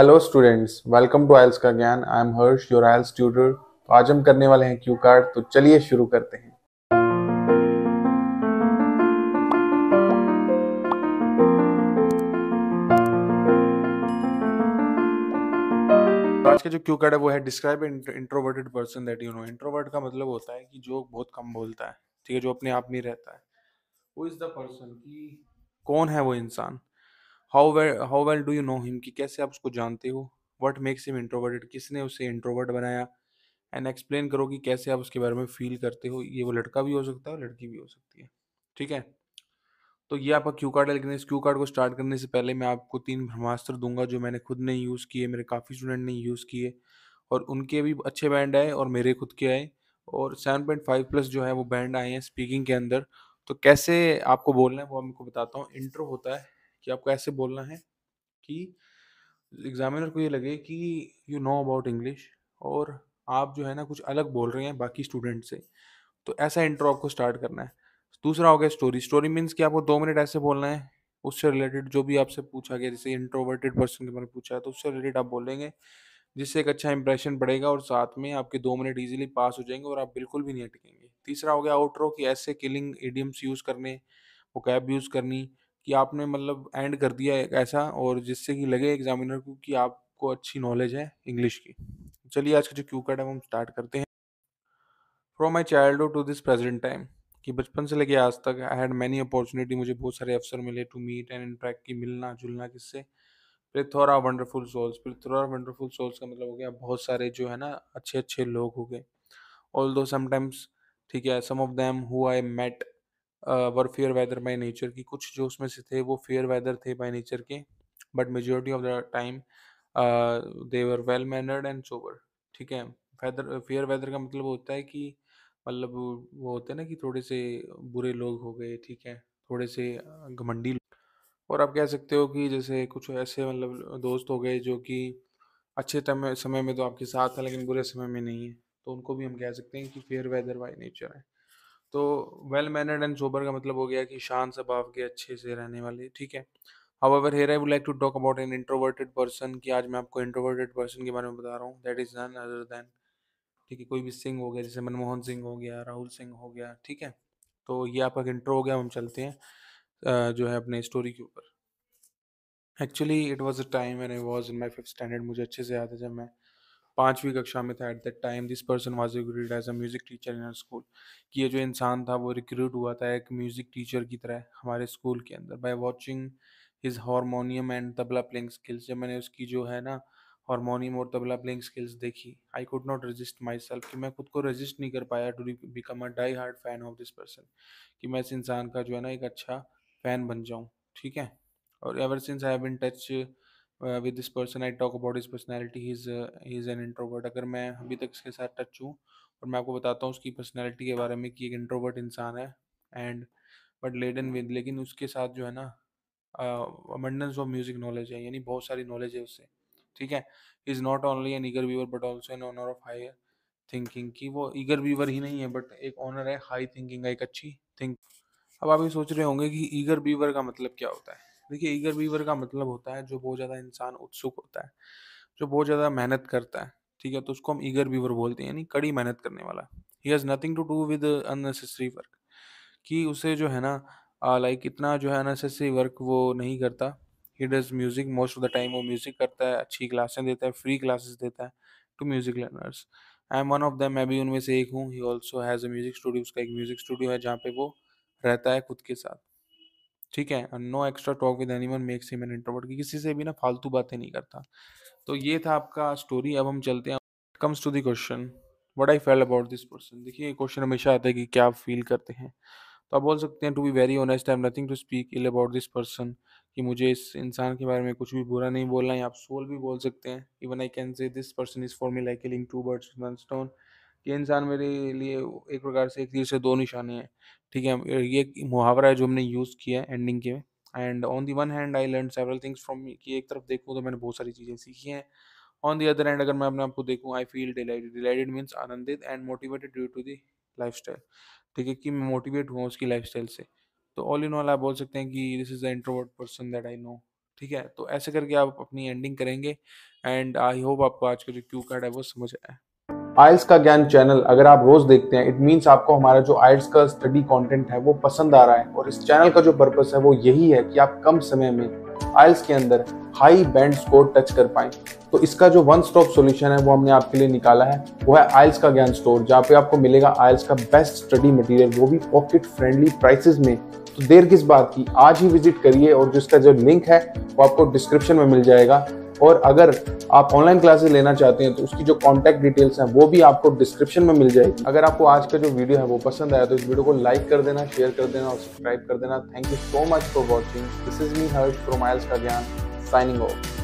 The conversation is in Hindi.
hello students welcome to IELTS का ज्ञान I am Harsh your IELTS tutor तो आज हम करने वाले हैं क्यू कार्ड तो चलिए शुरू करते हैं तो आज का जो क्यू कार्ड है वो है describe introverted person that you know introvert का मतलब होता है कि जो बहुत कम बोलता है ठीक है जो अपने आप में रहता है वो इज द पर्सन की कौन है वो इंसान how well how well do you know him कि कैसे आप उसको जानते हो वट मेक्स हिम इंट्रोवर्टेड किसने उसे इंट्रोवर्ट बनाया एंड एक्सप्लेन करो कि कैसे आप उसके बारे में फील करते हो ये वो लड़का भी हो सकता है लड़की भी हो सकती है ठीक है तो ये आपका क्यू कार्ड है लेकिन इस क्यू कार्ड को स्टार्ट करने से पहले मैं आपको तीन ब्रह्मास्त्र दूंगा जो मैंने खुद ने यूज़ किए मेरे काफ़ी स्टूडेंट ने यूज़ किए और उनके भी अच्छे बैंड आए और मेरे खुद के आए और सेवन पॉइंट फाइव प्लस जो है वो बैंड आए हैं स्पीकिंग के अंदर तो कैसे आपको बोलना है वो आपको बताता हूँ इंट्रो होता है कि आपको ऐसे बोलना है कि एग्जामिनर को ये लगे कि यू नो अबाउट इंग्लिश और आप जो है ना कुछ अलग बोल रहे हैं बाकी स्टूडेंट से तो ऐसा इंट्रो आपको स्टार्ट करना है दूसरा हो गया स्टोरी स्टोरी मीन्स कि आपको दो मिनट ऐसे बोलना है उससे रिलेटेड जो भी आपसे पूछा गया जैसे इंट्रोवर्टेड पर्सन के बारे में पूछा है तो उससे रिलेटेड आप बोलेंगे जिससे एक अच्छा इंप्रेशन पड़ेगा और साथ में आपके दो मिनट इजीली पास हो जाएंगे और आप बिल्कुल भी नहीं अटकेंगे तीसरा हो गया आउटरो कि ऐसे किलिंग एडियम्स यूज़ करने वो कैब यूज़ करनी कि आपने मतलब एंड कर दिया एक ऐसा और जिससे कि लगे एग्जामिनर को कि आपको अच्छी नॉलेज है इंग्लिश की चलिए आज का जो क्यू कार्ड है हम स्टार्ट करते हैं from my childhood to this present time कि बचपन से लेके आज तक आई हैड मैनी अपॉर्चुनिटी मुझे बहुत सारे अवसर मिले टू मीट एंड इंटरेक्ट की मिलना जुलना किससे plethora wonderful souls plethora wonderful souls का मतलब हो गया बहुत सारे जो है ना अच्छे अच्छे लोग हो गए ऑल दो समटाइम्स ठीक है some of them who I met were fair weather by nature की कुछ जो उसमें से थे वो फेयर वेदर थे बाय नेचर के but majority of the time they well mannered and sober ठीक है फेदर फेयर वेदर का मतलब होता है कि मतलब वो होते हैं ना कि थोड़े से बुरे लोग हो गए ठीक है थोड़े से घमंडी और आप कह सकते हो कि जैसे कुछ ऐसे मतलब दोस्त हो गए जो कि अच्छे समय समय में तो आपके साथ है लेकिन बुरे समय में नहीं है तो उनको भी हम कह सकते हैं कि फेयर वेदर बाई नेचर है तो वेल मैनर्ड एंड सोबर का मतलब हो गया कि शांत स्वभाव के अच्छे से रहने वाले ठीक है however here I would like to talk about an introverted person कि आज मैं आपको इंट्रोवर्टेड पर्सन के बारे में बता रहा हूँ that is none other than ठीक है कोई भी सिंह हो गया जैसे मनमोहन सिंह हो गया राहुल सिंह हो गया ठीक है तो ये आपका इंट्रो हो गया हम चलते हैं जो है अपने स्टोरी के ऊपर actually it was a time and I was in my fifth standard मुझे अच्छे से याद है जब मैं पाँचवीं कक्षा में था at that time this person was recruited as a music teacher in school कि ये जो इंसान था वो रिक्रूट हुआ था एक म्यूज़िक टीचर की तरह हमारे स्कूल के अंदर by watching his harmonium and tabla playing skills जब मैंने उसकी जो है ना हारमोनियम और तबला प्लेइंग स्किल्स देखी I could not resist myself कि मैं खुद को रजिस्ट नहीं कर पाया to become a die hard fan of this person कि मैं इस इंसान का जो है ना एक अच्छा फ़ैन बन जाऊँ ठीक है और ever since I have been touch with this person I talk about his personality he is an introvert अगर मैं अभी तक इसके साथ टच हूँ और मैं आपको बताता हूँ उसकी पर्सनैलिटी के बारे में कि एक इंट्रोवर्ट इंसान है एंड बट लेडन विद लेकिन उसके साथ जो है ना अमंडेंस ऑफ म्यूजिक नॉलेज है यानी बहुत सारी नॉलेज है उससे ठीक है is not only an eager viewer but also an honour of high thinking की वो ईगर व्यूअर ही नहीं है बट एक ऑनर है हाई थिंकिंग का एक अच्छी थिंक अब आप ये सोच रहे होंगे कि ईगर व्यूअर का मतलब क्या होता है देखिए ईगर बीवर का मतलब होता है जो बहुत ज़्यादा इंसान उत्सुक होता है जो बहुत ज़्यादा मेहनत करता है ठीक है तो उसको हम ईगर बीवर बोलते हैं यानी कड़ी मेहनत करने वाला he has nothing to do with unnecessary work कि उसे जो है ना लाइक इतना जो है अननेसेसरी वर्क वो नहीं करता he does music most of the time वो म्यूज़िक करता है अच्छी क्लासें देता है फ्री क्लासेस देता है to music learners I am one of them मैं भी उनमें से एक हूँ he also has a music studio उसका एक म्यूज़िक स्टूडियो है जहाँ पे वो रहता है खुद के साथ ठीक है no extra talk with anyone makes him an introvert कि किसी से भी ना फालतू बातें नहीं करता तो ये था आपका स्टोरी अब हम चलते हैं comes to the question what I feel about this person देखिए क्वेश्चन हमेशा आता है कि क्या फील करते हैं तो आप बोल सकते हैं to be very honest I am nothing to speak ill about this person कि मुझे इस इंसान के बारे में कुछ भी बुरा नहीं बोलना है आप सोल भी बोल सकते हैं even I can say this person is for me like killing two birds one stone कि इंसान मेरे लिए एक प्रकार से एक तीर से दो निशाने हैं ठीक है ये मुहावरा है जो हमने यूज़ किया है एंडिंग के and on the one hand I learn several things from कि एक तरफ देखूँ तो मैंने बहुत सारी चीज़ें सीखी हैं ऑन दी अदर एंड अगर मैं अपने आपको देखूँ I feel delighted delighted means आनंदित and motivated due to the lifestyle ठीक है कि मैं मोटिवेट हुआ उसकी लाइफ स्टाइल से तो ऑल इन ऑल आप बोल सकते हैं कि this is the introvert person that I know ठीक है तो ऐसे करके आप अपनी एंडिंग करेंगे एंड आई होप आपको आज का जो क्यू कार्ड है वो समझ आया आयल्स का ज्ञान चैनल अगर आप रोज देखते हैं इट मीन्स आपको हमारा जो आयल्स का स्टडी कंटेंट है वो पसंद आ रहा है और इस चैनल का जो पर्पस है वो यही है कि आप कम समय में आयल्स के अंदर हाई बैंड स्कोर टच कर पाए तो इसका जो वन स्टॉप सोल्यूशन है वो हमने आपके लिए निकाला है वो है आयल्स का ज्ञान स्टोर जहाँ पे आपको मिलेगा आयल्स का बेस्ट स्टडी मटेरियल वो भी पॉकेट फ्रेंडली प्राइसेस में तो देर किस बात की आज ही विजिट करिए और जिसका जो लिंक है वो आपको डिस्क्रिप्शन में मिल जाएगा और अगर आप ऑनलाइन क्लासेस लेना चाहते हैं तो उसकी जो कॉन्टैक्ट डिटेल्स हैं वो भी आपको डिस्क्रिप्शन में मिल जाएगी अगर आपको आज का जो वीडियो है वो पसंद आया तो इस वीडियो को लाइक कर देना शेयर कर देना और सब्सक्राइब कर देना thank you so much for watching this is me Harsh from का ज्ञान साइनिंग ऑफ